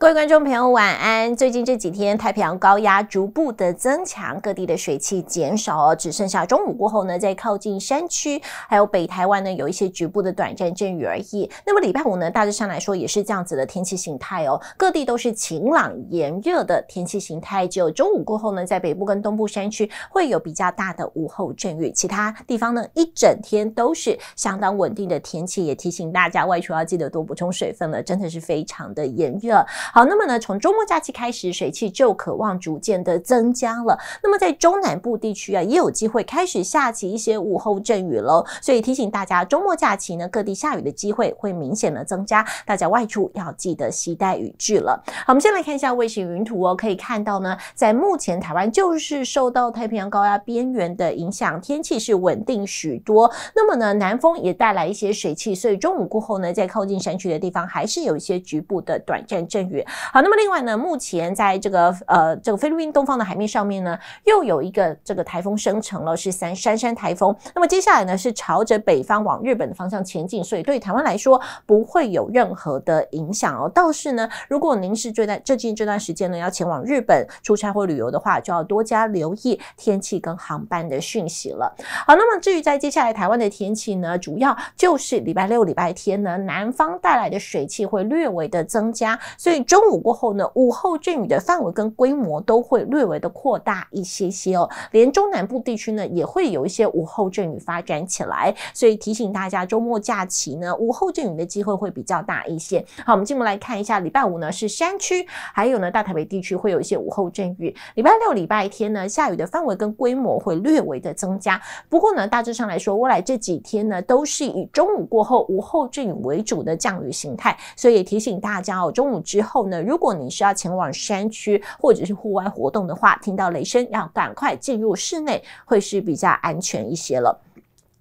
各位观众朋友，晚安。最近这几天，太平洋高压逐步的增强，各地的水汽减少哦，只剩下中午过后呢，在靠近山区还有北台湾呢，有一些局部的短暂阵雨而已。那么礼拜五呢，大致上来说也是这样子的天气形态哦，各地都是晴朗炎热的天气形态，只有中午过后呢，在北部跟东部山区会有比较大的午后阵雨，其他地方呢，一整天都是相当稳定的天气。也提醒大家外出要记得多补充水分了，真的是非常的炎热。好，那么呢，从周末假期开始，水汽就渴望逐渐的增加了。那么在中南部地区啊，也有机会开始下起一些午后阵雨喽。所以提醒大家，周末假期呢，各地下雨的机会会明显的增加，大家外出要记得携带雨具了。好，我们先来看一下卫星云图哦，可以看到呢，在目前台湾就是受到太平洋高压边缘的影响，天气是稳定许多。那么呢，南风也带来一些水汽，所以中午过后呢，在靠近山区的地方还是有一些局部的短暂阵雨。好，那么另外呢，目前在这个呃这个菲律宾东方的海面上面呢，又有一个这个台风生成了，是三珊珊台风。那么接下来呢，是朝着北方往日本的方向前进，所以对台湾来说不会有任何的影响哦。倒是呢，如果您是这段最近这段时间呢要前往日本出差或旅游的话，就要多加留意天气跟航班的讯息了。好，那么至于在接下来台湾的天气呢，主要就是礼拜六、礼拜天呢，南方带来的水汽会略微的增加，所以。中午过后呢，午后阵雨的范围跟规模都会略微的扩大一些些哦，连中南部地区呢也会有一些午后阵雨发展起来，所以提醒大家，周末假期呢，午后阵雨的机会会比较大一些。好，我们进步来看一下，礼拜五呢是山区，还有呢大台北地区会有一些午后阵雨。礼拜六、礼拜天呢，下雨的范围跟规模会略微的增加，不过呢，大致上来说，未来这几天呢都是以中午过后午后阵雨为主的降雨形态，所以提醒大家哦，中午之后。如果你是要前往山区或者是户外活动的话，听到雷声要赶快进入室内，会是比较安全一些了。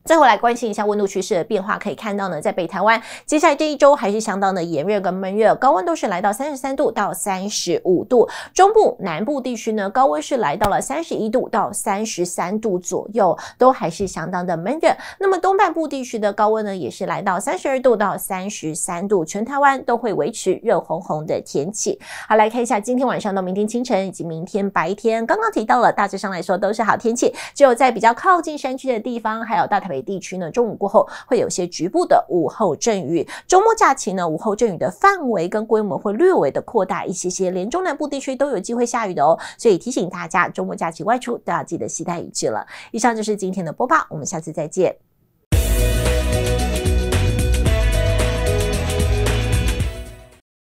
最后来关心一下温度趋势的变化，可以看到呢，在北台湾接下来这一周还是相当的炎热跟闷热，高温都是来到三十三度到三十五度。中部、南部地区呢，高温是来到了三十一度到三十三度左右，都还是相当的闷热。那么东半部地区的高温呢，也是来到三十二度到三十三度，全台湾都会维持热烘烘的天气。好，来看一下今天晚上到明天清晨以及明天白天，刚刚提到了，大致上来说都是好天气，只有在比较靠近山区的地方，还有大台。北地区呢，中午过后会有些局部的午后阵雨。周末假期呢，午后阵雨的范围跟规模会略微的扩大一些些，连中南部地区都有机会下雨的哦。所以提醒大家，周末假期外出都要记得携带雨具了。以上就是今天的播报，我们下次再见。